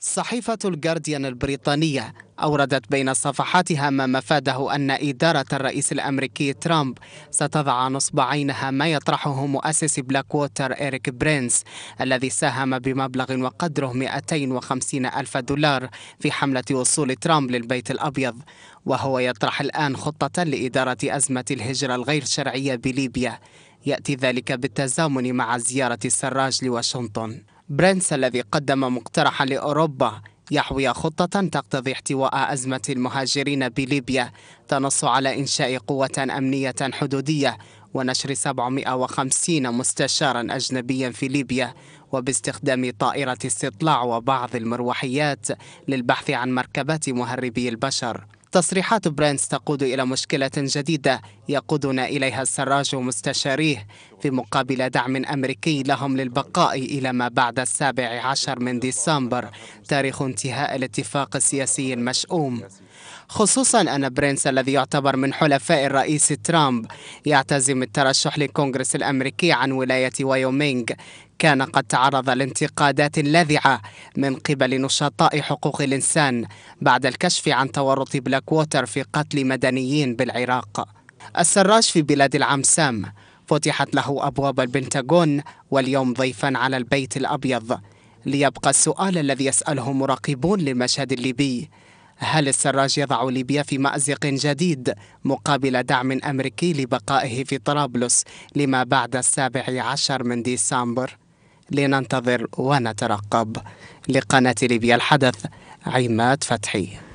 صحيفة الجارديان البريطانية أوردت بين صفحاتها ما مفاده أن إدارة الرئيس الأمريكي ترامب ستضع نصب عينها ما يطرحه مؤسس بلاك ووتر إريك برينس الذي ساهم بمبلغ وقدره 250 ألف دولار في حملة وصول ترامب للبيت الأبيض وهو يطرح الآن خطة لإدارة أزمة الهجرة الغير شرعية بليبيا يأتي ذلك بالتزامن مع زيارة السراج لواشنطن برنس الذي قدم مقترحا لأوروبا يحوي خطة تقتضي احتواء أزمة المهاجرين بليبيا تنص على إنشاء قوة أمنية حدودية ونشر 750 مستشارا أجنبيا في ليبيا وباستخدام طائرة استطلاع وبعض المروحيات للبحث عن مركبات مهربي البشر تصريحات برينس تقود إلى مشكلة جديدة يقودنا إليها السراج ومستشاريه في مقابل دعم أمريكي لهم للبقاء إلى ما بعد السابع عشر من ديسمبر تاريخ انتهاء الاتفاق السياسي المشؤوم خصوصا أن برينس الذي يعتبر من حلفاء الرئيس ترامب يعتزم الترشح للكونغرس الأمريكي عن ولاية وايومينغ كان قد تعرض لانتقادات لاذعة من قبل نشطاء حقوق الإنسان بعد الكشف عن تورط بلاك ووتر في قتل مدنيين بالعراق السراج في بلاد العم سام فتحت له أبواب البنتاغون واليوم ضيفا على البيت الأبيض ليبقى السؤال الذي يسأله مراقبون للمشهد الليبي هل السراج يضع ليبيا في مأزق جديد مقابل دعم أمريكي لبقائه في طرابلس لما بعد السابع عشر من ديسمبر؟ لننتظر ونترقب لقناة ليبيا الحدث عماد فتحي